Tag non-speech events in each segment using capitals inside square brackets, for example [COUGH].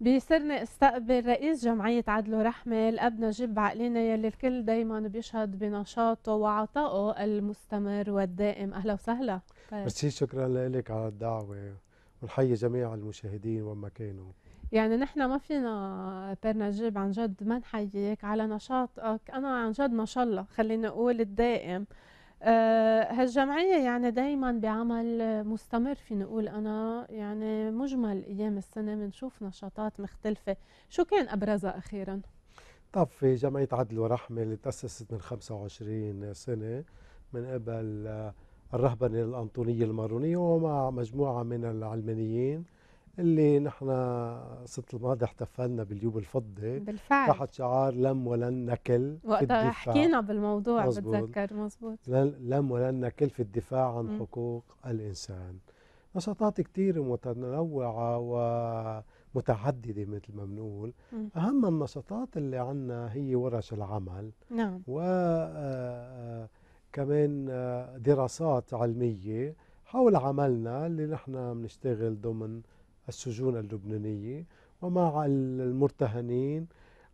بيسرني استقبل رئيس جمعية عدل ورحمة الأب نجيب عقلينا يلي الكل دايما بيشهد بنشاطه وعطائه المستمر والدائم أهلا وسهلا مرسي طيب. شكرا لك على الدعوة ونحيي جميع المشاهدين وما كانوا يعني نحن ما فينا بير نجيب عن جد ما نحييك على نشاطك أنا عن جد ما شاء الله خليني أقول الدائم آه، هالجمعية يعني دايما بعمل مستمر فيني أقول أنا يعني مجمل أيام السنة بنشوف نشاطات مختلفة شو كان أبرزها أخيرا؟ طب في جمعية عدل ورحمة اللي تأسست من 25 سنة من قبل الرهبنة الأنطونية المارونية ومع مجموعة من العلمانيين اللي نحن السنه الماضيه احتفلنا باليوم الفضي بالفعل تحت شعار لم ولن نكل وقتها حكينا بالموضوع مزبوط. بتذكر مزبوط لم ولن نكل في الدفاع عن م. حقوق الانسان نشاطات كثير متنوعه ومتعدده مثل ما بنقول اهم النشاطات اللي عندنا هي ورش العمل نعم و آه، آه، كمان آه، دراسات علميه حول عملنا اللي نحن بنشتغل ضمن السجون اللبنانية ومع المرتهنين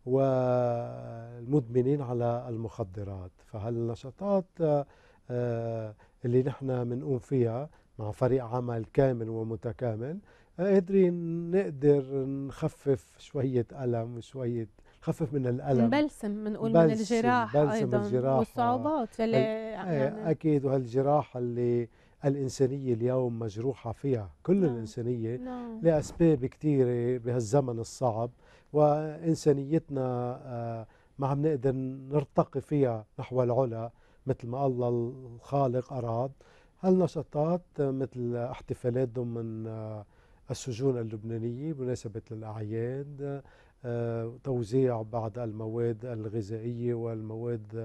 والمدمنين على المخدرات فهالنشاطات آه، آه، اللي نحن بنقوم فيها مع فريق عمل كامل ومتكامل آه، قادرين نقدر نخفف شوية ألم وشوية خفف من الألم نبلسم بنقول من الجراح بلسم أيضا الجراح والصعوبات يلي يعني أكيد وهالجراح اللي الإنسانية اليوم مجروحة فيها كل نعم. الإنسانية نعم. لأسباب كثيرة بهالزمن الصعب وإنسانيتنا آه، ما عم نقدر نرتقي فيها نحو العلا مثل ما الله الخالق أراد هالنشاطات مثل احتفالات ضمن آه، السجون اللبنانية بمناسبة الأعياد آه، توزيع بعض المواد الغذائية والمواد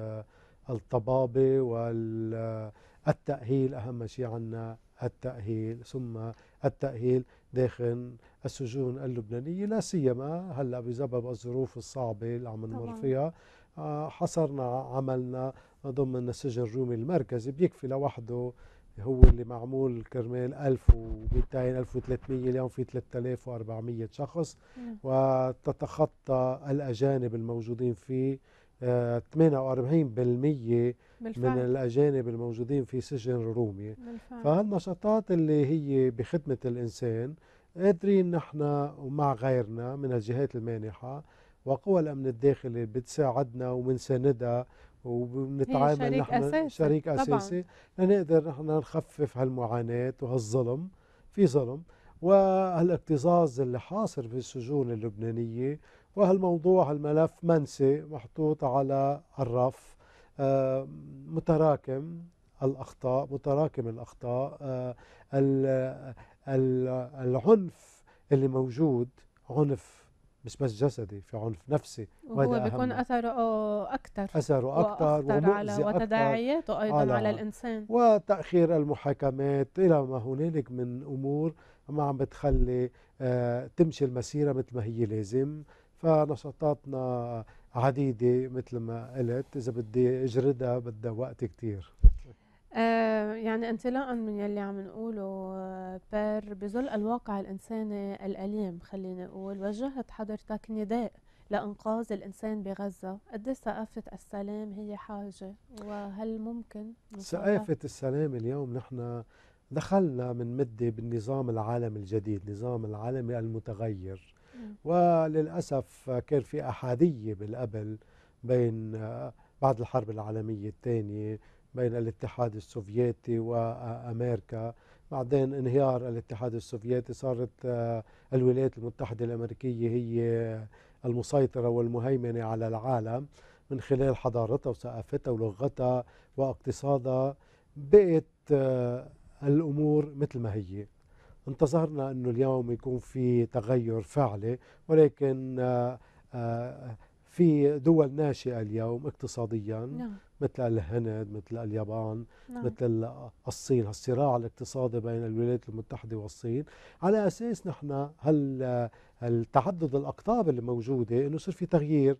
الطبابة وال التأهيل أهم شيء عنا التأهيل ثم التأهيل داخل السجون اللبنانية لا سيما هلا بسبب الظروف الصعبة اللي عم نمر فيها آه، حصرنا عملنا ضمن السجن الرومي المركزي بيكفي لوحده هو اللي معمول كرمال 1200 1300 اليوم في 3400 شخص وتتخطى الأجانب الموجودين فيه 48% آه، بالمية بالفعل. من الأجانب الموجودين في سجن رومي بالفعل. فهالنشاطات اللي هي بخدمة الإنسان قادرين نحن ومع غيرنا من الجهات المانحة وقوى الأمن الداخلي بتساعدنا ومنساندها وبنتعامل نحن أساسي. شريك أساسي لنقدر نحن نخفف هالمعاناة وهالظلم في ظلم وهالاكتظاظ اللي حاصل في السجون اللبنانية وهالموضوع هالملف منسي محطوط على الرف آه، متراكم الأخطاء متراكم الأخطاء آه، العنف اللي موجود عنف مش بس جسدي في عنف نفسي وهو بيكون اثره اكثر اثره اكثر ومؤذي على وتداعياته ايضا على, على الانسان وتاخير المحاكمات الى ما هنالك من امور ما عم بتخلي آه، تمشي المسيره مثل ما هي لازم فنشاطاتنا عديدة مثل ما قلت إذا بدي أجردها بدها وقت كتير آه، يعني انطلاقا من يلي عم نقوله آه، بير بظل الواقع الإنساني الأليم خليني أقول وجهت حضرتك نداء لإنقاذ الإنسان بغزة قد ثقافة إيه السلام هي حاجة وهل ممكن ثقافة السلام اليوم نحن دخلنا من مدة بالنظام العالمي الجديد نظام العالمي المتغير وللأسف كان في أحادية بالقبل بين آه، بعد الحرب العالمية الثانية بين الاتحاد السوفيتي وأمريكا بعدين انهيار الاتحاد السوفيتي صارت آه، الولايات المتحدة الأمريكية هي المسيطرة والمهيمنة على العالم من خلال حضارتها وثقافتها ولغتها واقتصادها بقت آه، الأمور مثل ما هي انتظرنا أنه اليوم يكون في تغير فعلي ولكن آه، آه، في دول ناشئة اليوم اقتصاديا نعم. مثل الهند مثل اليابان نعم. مثل الصين الصراع الاقتصادي بين الولايات المتحدة والصين على أساس نحن هل التعدد الأقطاب اللي موجودة أنه يصير في تغيير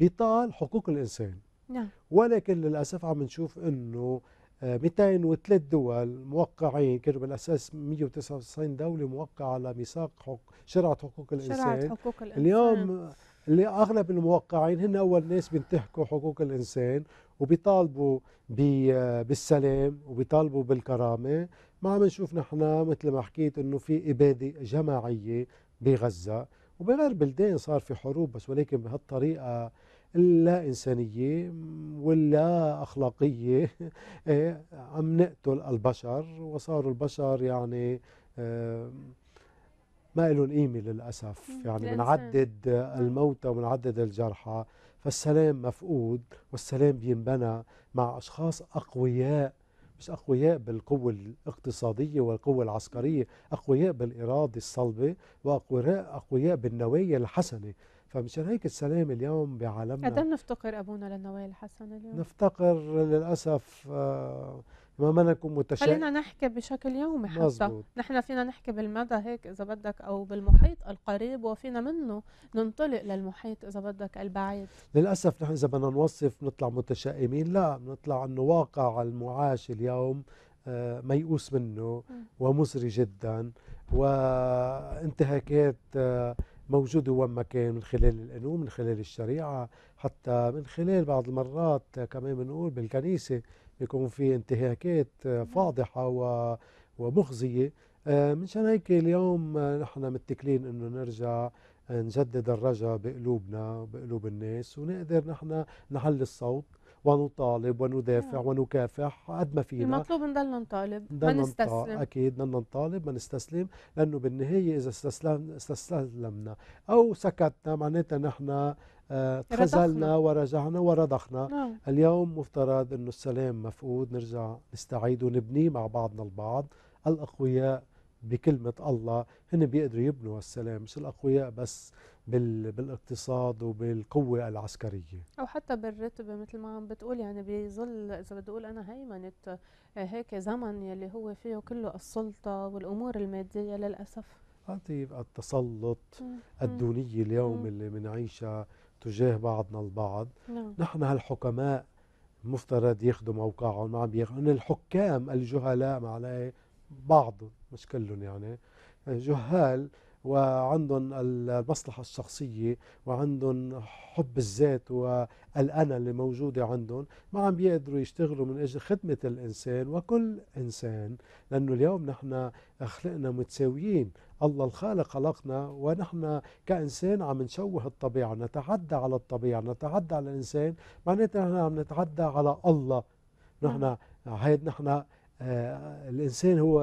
بطال حقوق الإنسان نعم. ولكن للأسف عم نشوف أنه 203 دول موقعين كانوا بالاساس 199 دوله موقعه على ميثاق حق شرعه حقوق الانسان شرعه حقوق الانسان اليوم اللي اغلب الموقعين هن اول ناس بينتهكوا حقوق الانسان وبيطالبوا بالسلام وبيطالبوا بالكرامه ما عم نشوف نحن مثل ما حكيت انه في اباده جماعيه بغزه وبغير بلدان صار في حروب بس ولكن بهالطريقه اللا إنسانية واللا أخلاقية [LAUGHS] إيه، عم نقتل البشر وصاروا البشر يعني آه، ما لهم قيمة للأسف يعني بنعدد نعم. الموتى وبنعدد الجرحى فالسلام مفقود والسلام بينبنى مع أشخاص أقوياء مش أقوياء بالقوة الاقتصادية والقوة العسكرية أقوياء بالإرادة الصلبة وأقوياء بالنوايا الحسنة فمشان هيك السلام اليوم بعالمنا قد نفتقر ابونا للنوايا الحسنه اليوم نفتقر للاسف آه، ما ما نكون متشائم خلينا نحكي بشكل يومي حتى مزبوط. نحن فينا نحكي بالمدى هيك اذا بدك او بالمحيط القريب وفينا منه ننطلق للمحيط اذا بدك البعيد للاسف نحن اذا بدنا نوصف نطلع متشائمين لا بنطلع انه واقع المعاش اليوم آه، ميؤوس منه ومزري جدا وانتهاكات آه، موجوده وين ما كان من خلال القانون من خلال الشريعه حتى من خلال بعض المرات كمان بنقول بالكنيسه بيكون في انتهاكات فاضحه و ومخزيه آه، منشان هيك اليوم آه، نحن متكلين انه نرجع نجدد الرجاء بقلوبنا بقلوب الناس ونقدر نحن نحل الصوت ونطالب وندافع نعم. ونكافح قد ما فينا المطلوب نضل نطالب ما نستسلم اكيد بدنا نطالب ما نستسلم لانه بالنهايه اذا استسلم استسلمنا او سكتنا معناتها نحن تخزلنا آه، ورجعنا ورضخنا آه. اليوم مفترض انه السلام مفقود نرجع نستعيد ونبنيه مع بعضنا البعض الاقوياء بكلمه الله هن بيقدروا يبنوا السلام مش الاقوياء بس بالاقتصاد وبالقوة العسكرية أو حتى بالرتبة مثل ما عم بتقول يعني بظل إذا بدي أقول أنا هيمنة آه، هيك زمن يلي هو فيه كله السلطة والأمور المادية للأسف طيب التسلط مم. الدونية اليوم مم. اللي بنعيشها تجاه بعضنا البعض نعم. نحن هالحكماء مفترض ياخذوا موقعهم ما عم ياخذوا الحكام الجهلاء معناه بعضهم بعض مش كلهم يعني آه، جهال وعندهم المصلحة الشخصية وعندهم حب الذات والأنا اللي موجودة عندهم ما عم بيقدروا يشتغلوا من أجل خدمة الإنسان وكل إنسان لأنه اليوم نحن خلقنا متساويين الله الخالق خلقنا ونحن كإنسان عم نشوه الطبيعة نتعدى على الطبيعة نتعدى على الإنسان معناتها نحن عم نتعدى على الله نحن نعم. هيد نحن آه الإنسان هو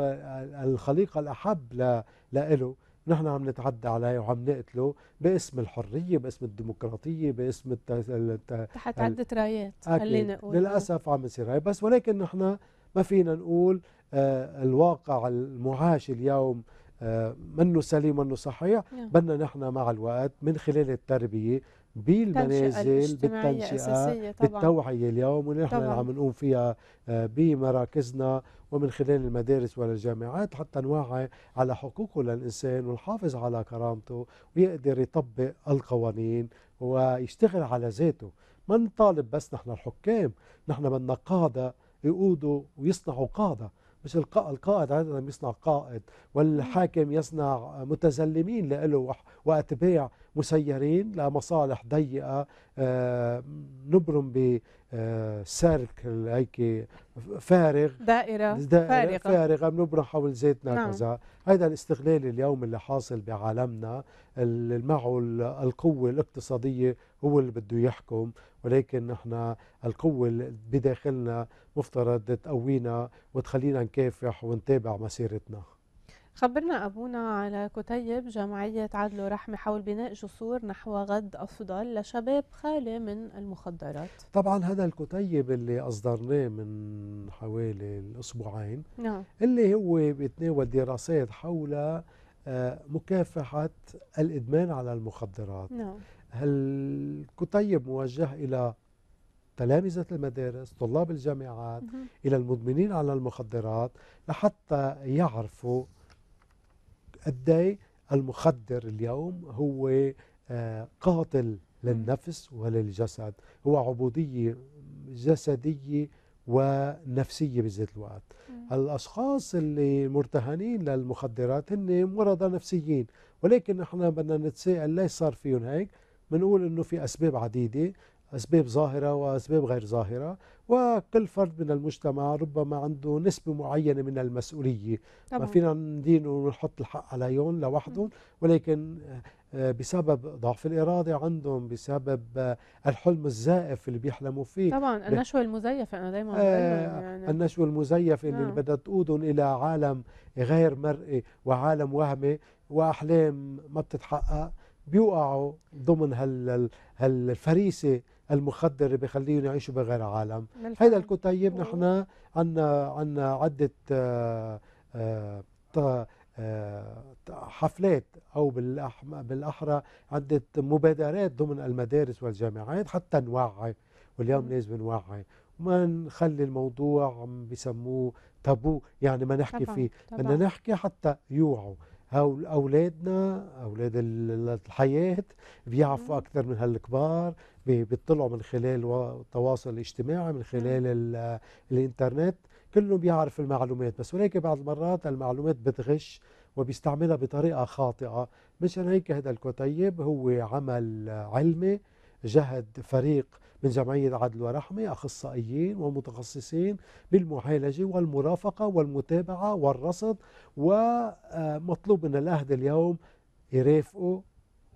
الخليقة الأحب لإله نحن عم نتعدى عليه وعم نقتله باسم الحرية باسم الديمقراطية باسم الت... الت... تحت عدة رايات خلينا نقول للأسف عم يصير بس ولكن نحن ما فينا نقول آه الواقع المعاش اليوم آه منه سليم منه صحيح نعم. بدنا نحن مع الوقت من خلال التربية بالمنازل بالتنشئه بالتوعيه اليوم ونحن عم نقوم فيها آه، بمراكزنا ومن خلال المدارس والجامعات حتى نوعي على حقوقه للإنسان ونحافظ على كرامته ويقدر يطبق القوانين ويشتغل على ذاته ما نطالب بس نحن الحكام نحن بدنا قادة يقودوا ويصنعوا قادة مش القائد عادة يصنع قائد والحاكم يصنع متزلمين له وأتباع مسيرين لمصالح ضيقة آه، نبرم بسيرك آه، هيك فارغ دائرة, دائرة فارغة فارغة بنبرم حول زيتنا نعم. كذا هذا الاستغلال اليوم اللي حاصل بعالمنا اللي معه القوة الاقتصادية هو اللي بده يحكم ولكن نحن القوة اللي بداخلنا مفترض تقوينا وتخلينا نكافح ونتابع مسيرتنا خبرنا أبونا على كتيب جمعية عدل ورحمة حول بناء جسور نحو غد أفضل لشباب خالي من المخدرات طبعا هذا الكتيب اللي أصدرناه من حوالي الأسبوعين نعم. اللي هو بيتناول دراسات حول آه، مكافحة الإدمان على المخدرات نعم. الكتيب موجه إلى تلامذة المدارس طلاب الجامعات مه. إلى المدمنين على المخدرات لحتى يعرفوا المؤدي المخدر اليوم هو آه، قاتل للنفس وللجسد هو عبودية جسدية ونفسية بذات الوقت الأشخاص اللي مرتهنين للمخدرات هن مرضى نفسيين ولكن نحن بدنا نتساءل ليش صار فيهم هيك بنقول انه في اسباب عديده اسباب ظاهره واسباب غير ظاهره وكل فرد من المجتمع ربما عنده نسبة معينة من المسؤولية طبعا. ما فينا ندين ونحط الحق عليهم لوحدهم ولكن آه، آه، بسبب ضعف الإرادة عندهم بسبب آه، الحلم الزائف اللي بيحلموا فيه طبعا النشوة المزيفة أنا دايما آه يعني النشوة المزيفة اللي آه. بدها تقودهم إلى عالم غير مرئي وعالم وهمي وأحلام ما بتتحقق بيوقعوا ضمن هال هالفريسه المخدر اللي بخليهم يعيشوا بغير عالم هيدا الكتيب نحن عنا عنا عده آه، آه، آه، حفلات او بالاحرى عده مبادرات ضمن المدارس والجامعات حتى نوعي واليوم لازم نوعي وما نخلي الموضوع بسموه تابو يعني ما نحكي طبعا. فيه بدنا نحكي حتى يوعوا هول اولادنا اولاد الحياه بيعرفوا اكثر من هالكبار بيطلعوا من خلال التواصل الاجتماعي من خلال الانترنت كله بيعرف المعلومات بس هناك بعض المرات المعلومات بتغش وبيستعملها بطريقه خاطئه مشان هيك هذا الكتيب هو عمل علمي جهد فريق من جمعية عدل ورحمة أخصائيين ومتخصصين بالمعالجة والمرافقة والمتابعة والرصد ومطلوب من الاهل اليوم يرافقوا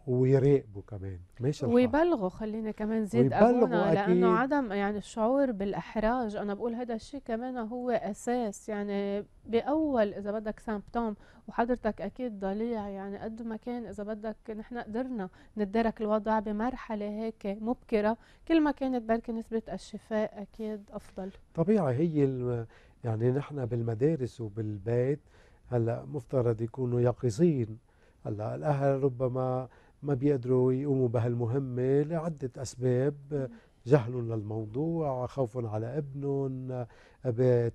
ويراقبوا كمان ماشي الحال ويبلغوا خلينا كمان زيد ابونا لانه عدم يعني الشعور بالاحراج انا بقول هذا الشيء كمان هو اساس يعني باول اذا بدك سامبتوم وحضرتك اكيد ضليع يعني قد ما كان اذا بدك نحن قدرنا ندرك الوضع بمرحله هيك مبكره كل ما كانت بركي نسبه الشفاء اكيد افضل طبيعي هي يعني نحن بالمدارس وبالبيت هلا مفترض يكونوا يقظين هلا الاهل ربما ما بيقدروا يقوموا بهالمهمة لعدة أسباب جهل للموضوع خوف على ابنهم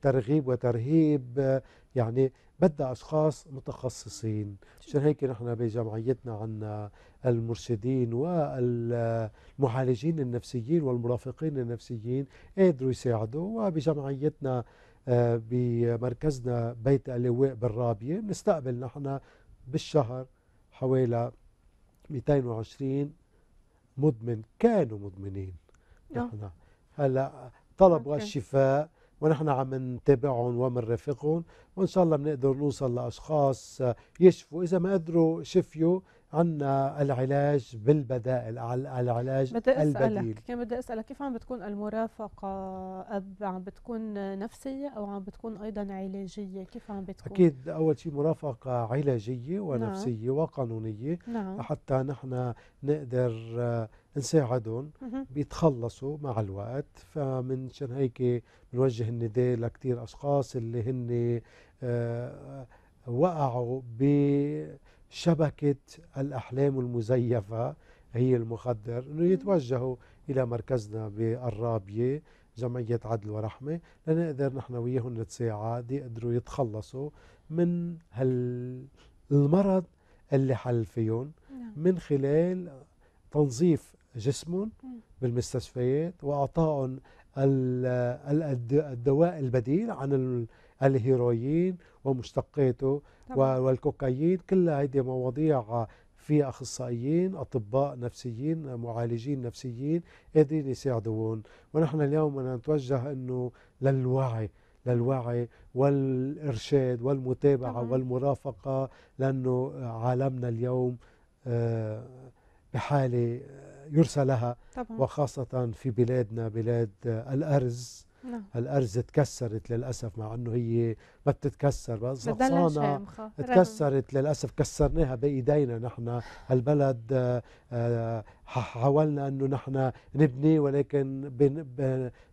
ترغيب وترهيب يعني بدها أشخاص متخصصين عشان هيك نحن بجمعيتنا عنا المرشدين والمعالجين النفسيين والمرافقين النفسيين قادروا يساعدوا وبجمعيتنا آه، بمركزنا بيت اللواء بالرابية بنستقبل نحن بالشهر حوالي 220 مدمن كانوا مدمنين آه. نحن هلا طلبوا الشفاء ونحن عم نتابعهم ومنرافقهم وان شاء الله بنقدر نوصل لاشخاص يشفوا اذا ما قدروا شفيوا عندنا العلاج بالبدائل العلاج بدي أسألك البديل كان يعني بدي أسألك كيف عم بتكون المرافقة أب عم بتكون نفسية أو عم بتكون أيضا علاجية كيف عم بتكون أكيد أول شيء مرافقة علاجية ونفسية نعم. وقانونية نعم. حتى نحن نقدر نساعدهم بيتخلصوا مع الوقت فمنشان هيك بنوجه النداء لكثير أشخاص اللي هن آه، وقعوا ب شبكة الأحلام المزيفة هي المخدر أنه يتوجهوا إلى مركزنا بالرابية جمعية عدل ورحمة لنقدر نحن وياهم نتساعد يقدروا يتخلصوا من هالمرض اللي حل فيهم نعم. من خلال تنظيف جسمهم بالمستشفيات وأعطائهم الدواء البديل عن الهيروين ومشتقاته والكوكايين كل هذه مواضيع في اخصائيين اطباء نفسيين معالجين نفسيين قادرين يساعدون ونحن اليوم بدنا نتوجه انه للوعي للوعي والارشاد والمتابعه طبعا. والمرافقه لانه عالمنا اليوم آه، بحاله يرسى لها طبعا. وخاصه في بلادنا بلاد الارز نعم. الارز تكسرت للأسف مع أنه هي ما بتتكسر بس غطسانة تكسرت للأسف كسرناها بإيدينا نحن البلد آه، آه، حاولنا أنه نحن نبني ولكن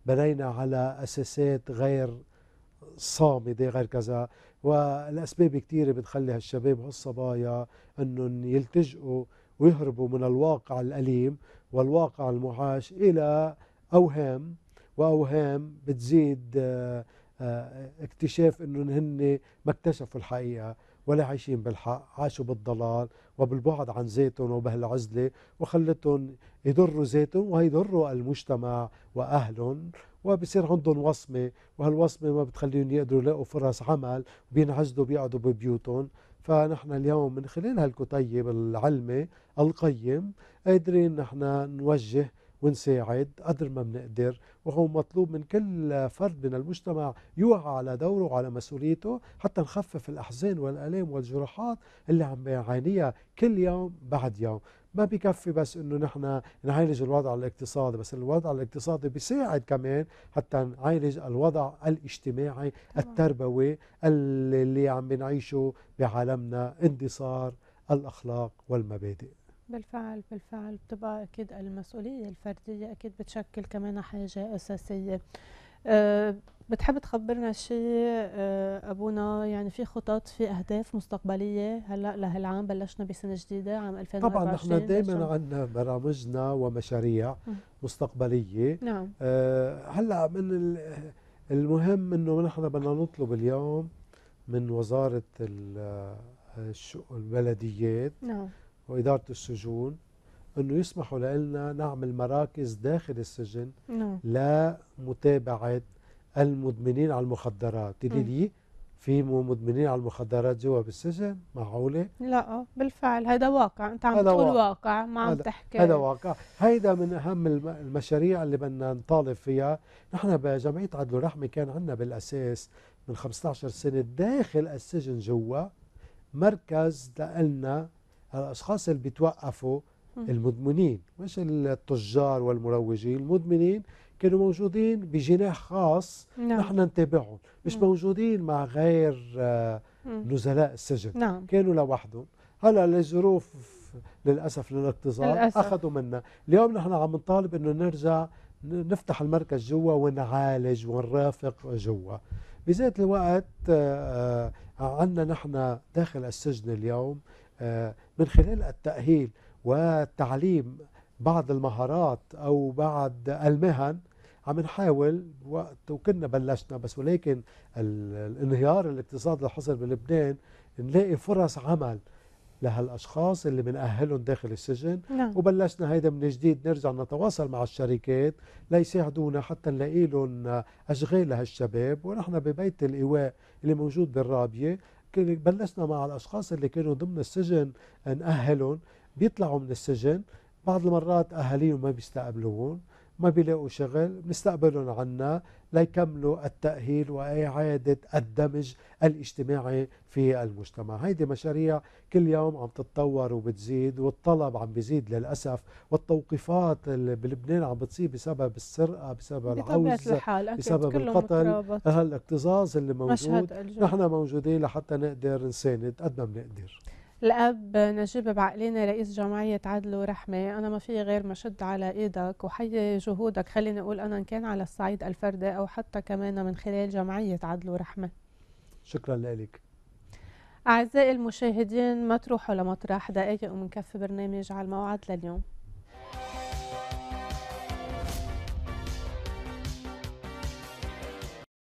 بنينا على أساسات غير صامدة غير كذا والأسباب كثيرة بتخلي هالشباب هالصبايا أنهم يلتجئوا ويهربوا من الواقع الأليم والواقع المعاش إلى أوهام واوهام بتزيد آه، آه، اكتشاف انهم هن ما اكتشفوا الحقيقه ولا عايشين بالحق عاشوا بالضلال وبالبعد عن زيتهم وبهالعزلة وخلتهم يضروا زيتهم ويضروا المجتمع وأهلهم وبصير عندهم وصمة وهالوصمة ما بتخليهم يقدروا يلاقوا فرص عمل بينعزلوا بيقعدوا ببيوتهم فنحن اليوم من خلال هالكتيب العلمي القيم قادرين نحن نوجه ونساعد قدر ما بنقدر وهو مطلوب من كل فرد من المجتمع يوعى على دوره وعلى مسؤوليته حتى نخفف الأحزان والألام والجراحات اللي عم بيعانيها كل يوم بعد يوم ما بكفي بس انه نحن نعالج الوضع الاقتصادي بس الوضع الاقتصادي بيساعد كمان حتى نعالج الوضع الاجتماعي التربوي اللي عم بنعيشه بعالمنا اندثار الاخلاق والمبادئ بالفعل بالفعل بتبقى اكيد المسؤوليه الفرديه اكيد بتشكل كمان حاجه اساسيه أه بتحب تخبرنا شيء آه، ابونا يعني في خطط في اهداف مستقبليه هلا لهالعام بلشنا بسنه جديده عام 2024 طبعا نحن دائما عندنا برامجنا ومشاريع مستقبليه نعم أه هلا من المهم انه نحن بدنا نطلب اليوم من وزاره آه، البلديات نعم وإدارة السجون أنه يسمحوا لنا نعمل مراكز داخل السجن نعم. لمتابعة المدمنين على المخدرات تقولي لي في مدمنين على المخدرات جوا بالسجن معقولة؟ لا بالفعل هذا واقع أنت عم تقول واقع. واقع ما عم هذا تحكي هذا واقع هيدا من أهم المشاريع اللي بدنا نطالب فيها نحن بجمعية عدل ورحمة كان عندنا بالأساس من 15 سنة داخل السجن جوا مركز لنا الاشخاص اللي بتوقفوا المدمنين مش التجار والمروجين المدمنين كانوا موجودين بجناح خاص نعم. نحن نتابعهم مش م. موجودين مع غير آه، نزلاء السجن نعم. كانوا لوحدهم هلا لظروف للاسف للاقتصاد اخذوا منا اليوم نحن عم نطالب انه نرجع نفتح المركز جوا ونعالج ونرافق جوا بذات الوقت آه، آه، عندنا نحن داخل السجن اليوم آه، من خلال التأهيل وتعليم بعض المهارات أو بعض المهن عم نحاول وقت وكنا بلشنا بس ولكن الانهيار الاقتصادي اللي حصل بلبنان نلاقي فرص عمل لهالاشخاص اللي بنأهلهم داخل السجن نعم. وبلشنا هيدا من جديد نرجع نتواصل مع الشركات ليساعدونا حتى نلاقي لهم اشغال لهالشباب ونحن ببيت الايواء اللي موجود بالرابيه بلشنا مع الأشخاص اللي كانوا ضمن السجن نأهلهم بيطلعوا من السجن بعض المرات أهاليهم ما بيستقبلوهم ما بيلاقوا شغل بنستقبلهم عنا ليكملوا التأهيل وإعادة الدمج الاجتماعي في المجتمع هيدي مشاريع كل يوم عم تتطور وبتزيد والطلب عم بيزيد للأسف والتوقيفات اللي بلبنان عم بتصيب بسبب السرقة بسبب العوز الحال. بسبب القتل هالاكتظاظ اللي موجود نحن موجودين لحتى نقدر نساند قد ما بنقدر الأب نجيب بعقلينا رئيس جمعية عدل ورحمة أنا ما في غير ما شد على إيدك وحيي جهودك خليني أقول أنا إن كان على الصعيد الفردي أو حتى كمان من خلال جمعية عدل ورحمة شكرا لك أعزائي المشاهدين ما تروحوا لمطرح دقايق ومنكفي برنامج على الموعد لليوم